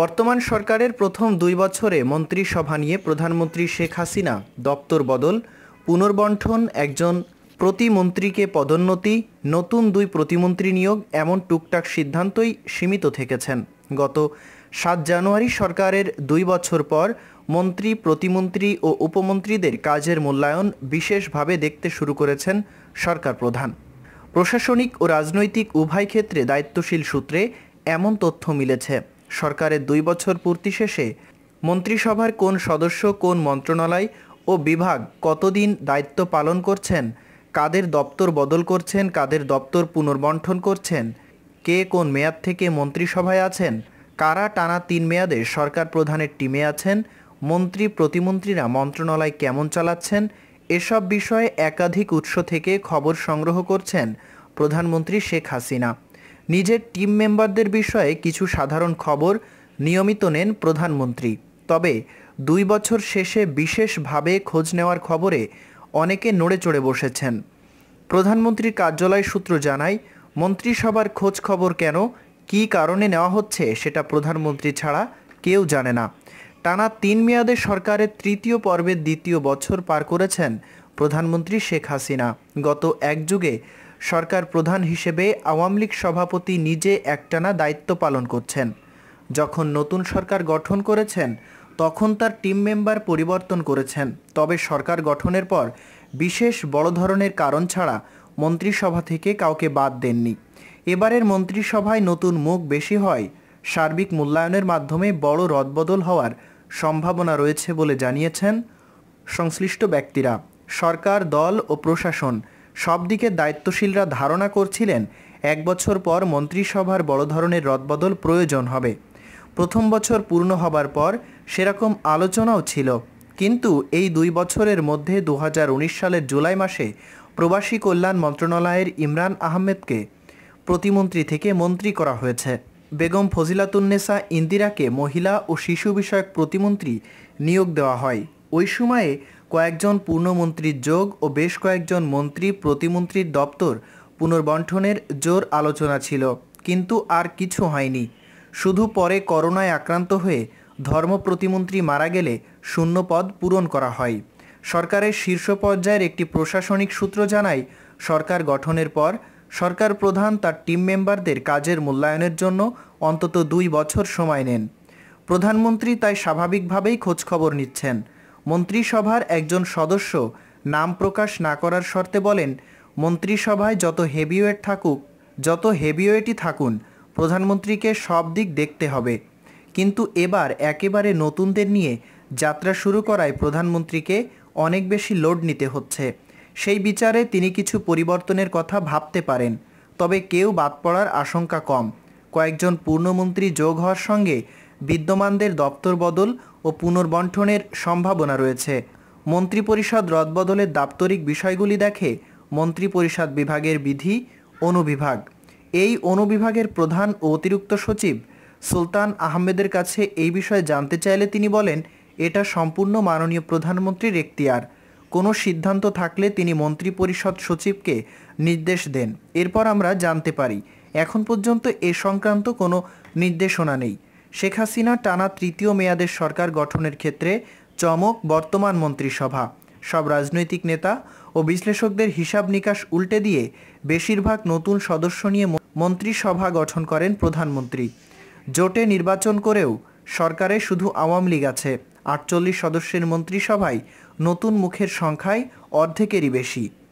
বর্তমান সরকারের প্রথম দুই বছরে মন্ত্রিসভা নিয়ে প্রধানমন্ত্রী শেখ হাসিনা দপ্তর বদল পুনর্বণ্ঠন একজন প্রতিমন্ত্রীকে পদোন্নতি নতুন দুই প্রতিমন্ত্রী নিয়োগ এমন টুকটাক সিদ্ধান্তই সীমিত থেকেছেন গত সাত জানুয়ারি সরকারের দুই বছর পর মন্ত্রী প্রতিমন্ত্রী ও উপমন্ত্রীদের কাজের মূল্যায়ন বিশেষভাবে দেখতে শুরু করেছেন সরকার প্রধান প্রশাসনিক ও রাজনৈতিক উভয় ক্ষেত্রে দায়িত্বশীল সূত্রে এমন তথ্য মিলেছে সরকারের দুই বছর পূর্তি শেষে মন্ত্রিসভার কোন সদস্য কোন মন্ত্রণালয় ও বিভাগ কতদিন দায়িত্ব পালন করছেন কাদের দপ্তর বদল করছেন কাদের দপ্তর পুনর্বণ্ঠন করছেন কে কোন মেয়াদ থেকে মন্ত্রিসভায় আছেন কারা টানা তিন মেয়াদে সরকার প্রধানের টিমে আছেন মন্ত্রী প্রতিমন্ত্রীরা মন্ত্রণালয় কেমন চালাচ্ছেন এসব বিষয়ে একাধিক উৎস থেকে খবর সংগ্রহ করছেন প্রধানমন্ত্রী শেখ হাসিনা নিজের টিম মেম্বারদের বিষয়ে কিছু সাধারণ খবর নিয়মিত নেন প্রধানমন্ত্রী তবে দুই বছর শেষে বিশেষভাবে খোঁজ নেওয়ার খবরে অনেকে নড়ে চড়ে বসেছেন প্রধানমন্ত্রীর কার্যালয় সূত্র জানায় মন্ত্রিসভার খোঁজ খবর কেন কি কারণে নেওয়া হচ্ছে সেটা প্রধানমন্ত্রী ছাড়া কেউ জানে না টানা তিন মেয়াদে সরকারের তৃতীয় পর্বের দ্বিতীয় বছর পার করেছেন প্রধানমন্ত্রী শেখ হাসিনা গত এক যুগে সরকার প্রধান হিসেবে আওয়ামী লীগ সভাপতি নিজে একটানা দায়িত্ব পালন করছেন যখন নতুন সরকার গঠন করেছেন তখন তার টিম মেম্বার পরিবর্তন করেছেন তবে সরকার গঠনের পর বিশেষ বড় ধরনের কারণ ছাড়া মন্ত্রিসভা থেকে কাউকে বাদ দেননি এবারের মন্ত্রিসভায় নতুন মুখ বেশি হয় সার্বিক মূল্যায়নের মাধ্যমে বড় রদবদল হওয়ার সম্ভাবনা রয়েছে বলে জানিয়েছেন সংশ্লিষ্ট ব্যক্তিরা সরকার দল ও প্রশাসন সব দিকে দায়িত্বশীলরা ধারণা করছিলেন এক বছর পর মন্ত্রিসভার বড় ধরনের রদবদল প্রয়োজন হবে প্রথম বছর পূর্ণ হবার পর সেরকম আলোচনাও ছিল কিন্তু এই দুই বছরের মধ্যে দু সালের জুলাই মাসে প্রবাসী কল্যাণ মন্ত্রণালয়ের ইমরান আহমেদকে প্রতিমন্ত্রী থেকে মন্ত্রী করা হয়েছে বেগম ফজিলাতুন্নেসা ইন্দিরাকে মহিলা ও শিশু বিষয়ক প্রতিমন্ত্রী নিয়োগ দেওয়া হয় ওই সময়ে কয়েকজন পূর্ণমন্ত্রীর যোগ ও বেশ কয়েকজন মন্ত্রী প্রতিমন্ত্রীর দপ্তর পুনর্বণ্ঠনের জোর আলোচনা ছিল কিন্তু আর কিছু হয়নি শুধু পরে করোনায় আক্রান্ত হয়ে ধর্ম প্রতিমন্ত্রী মারা গেলে শূন্য পদ পূরণ করা হয় সরকারের শীর্ষ পর্যায়ের একটি প্রশাসনিক সূত্র জানায় সরকার গঠনের পর সরকার প্রধান তার টিম মেম্বারদের কাজের মূল্যায়নের জন্য অন্তত দুই বছর সময় নেন প্রধানমন্ত্রী তাই স্বাভাবিকভাবেই খোঁজখবর নিচ্ছেন মন্ত্রিসভার একজন সদস্য নাম প্রকাশ না করার শর্তে বলেন মন্ত্রিসভায় যত হেভিওয়েট থাকুক যত হেভিওয়েটই থাকুন প্রধানমন্ত্রীকে সব দিক দেখতে হবে কিন্তু এবার একেবারে নতুনদের নিয়ে যাত্রা শুরু করায় প্রধানমন্ত্রীকে অনেক বেশি লোড নিতে হচ্ছে সেই বিচারে তিনি কিছু পরিবর্তনের কথা ভাবতে পারেন তবে কেউ বাদ পড়ার আশঙ্কা কম কয়েকজন পূর্ণমন্ত্রী যোগ হওয়ার সঙ্গে বিদ্যমানদের দপ্তর বদল ও পুনর্বণ্ঠনের সম্ভাবনা রয়েছে মন্ত্রিপরিষদ রদবদলের দাপ্তরিক বিষয়গুলি দেখে মন্ত্রিপরিষদ বিভাগের বিধি অনুবিভাগ এই অনুবিভাগের প্রধান ও অতিরিক্ত সচিব সুলতান আহমেদের কাছে এই বিষয়ে জানতে চাইলে তিনি বলেন এটা সম্পূর্ণ মাননীয় প্রধানমন্ত্রীর এখতিয়ার কোনো সিদ্ধান্ত থাকলে তিনি মন্ত্রিপরিষদ সচিবকে নির্দেশ দেন এরপর আমরা জানতে পারি এখন পর্যন্ত এ সংক্রান্ত কোনো নির্দেশনা নেই শেখ হাসিনা টানা তৃতীয় মেয়াদের সরকার গঠনের ক্ষেত্রে চমক বর্তমান মন্ত্রিসভা সব রাজনৈতিক নেতা ও বিশ্লেষকদের হিসাব নিকাশ উল্টে দিয়ে বেশিরভাগ নতুন সদস্য নিয়ে মন্ত্রিসভা গঠন করেন প্রধানমন্ত্রী জোটে নির্বাচন করেও সরকারে শুধু আওয়ামী লীগ আছে আটচল্লিশ সদস্যের মন্ত্রিসভায় নতুন মুখের সংখ্যায় অর্ধেকেরই বেশি